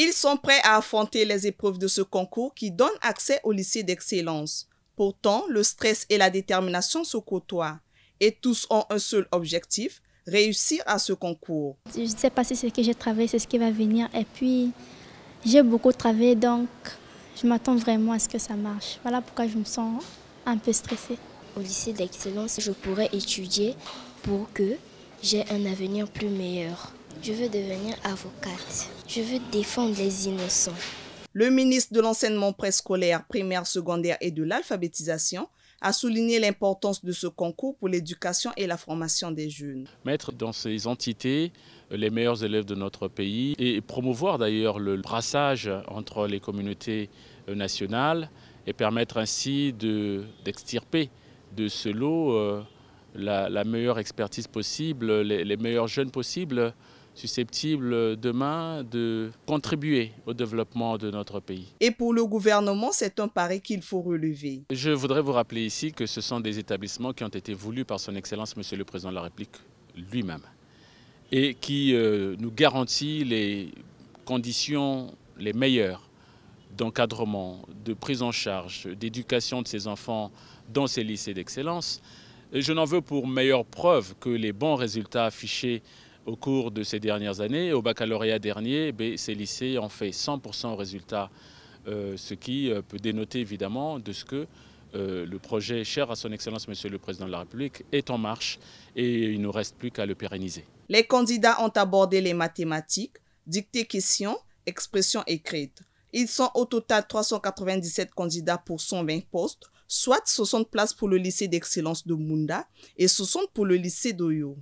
Ils sont prêts à affronter les épreuves de ce concours qui donne accès au lycée d'excellence. Pourtant, le stress et la détermination se côtoient et tous ont un seul objectif, réussir à ce concours. Je ne sais pas si c'est ce que j'ai travaillé, c'est ce qui va venir. Et puis, j'ai beaucoup travaillé, donc je m'attends vraiment à ce que ça marche. Voilà pourquoi je me sens un peu stressée. Au lycée d'excellence, je pourrais étudier pour que j'ai un avenir plus meilleur. Je veux devenir avocate. Je veux défendre les innocents. Le ministre de l'enseignement préscolaire, primaire, secondaire et de l'alphabétisation a souligné l'importance de ce concours pour l'éducation et la formation des jeunes. Mettre dans ces entités les meilleurs élèves de notre pays et promouvoir d'ailleurs le brassage entre les communautés nationales et permettre ainsi d'extirper de, ce lot euh, la, meilleure expertise possible, les meilleurs jeunes possibles susceptibles euh, demain de contribuer au développement de notre pays. Et pour le gouvernement, c'est un pari qu'il faut relever. Je voudrais vous rappeler ici que ce sont des établissements qui ont été voulus par son Excellence Monsieur le Président de la République lui-même et qui euh, nous garantit les conditions les meilleures d'encadrement, de prise en charge, d'éducation de ces enfants dans ces lycées d'excellence. Je n'en veux pour meilleure preuve que les bons résultats affichés au cours de ces dernières années. Au baccalauréat dernier, ces lycées ont fait 100% résultat, euh, ce qui euh, peut dénoter évidemment de ce que euh, le projet cher à son Excellence Monsieur le Président de la République est en marche et il ne reste plus qu'à le pérenniser. Les candidats ont abordé les mathématiques, dicté questions, expressions écrites. Ils sont au total 397 candidats pour 120 postes, soit 60 places pour le lycée d'excellence de Munda et 60 pour le lycée d'Oyo.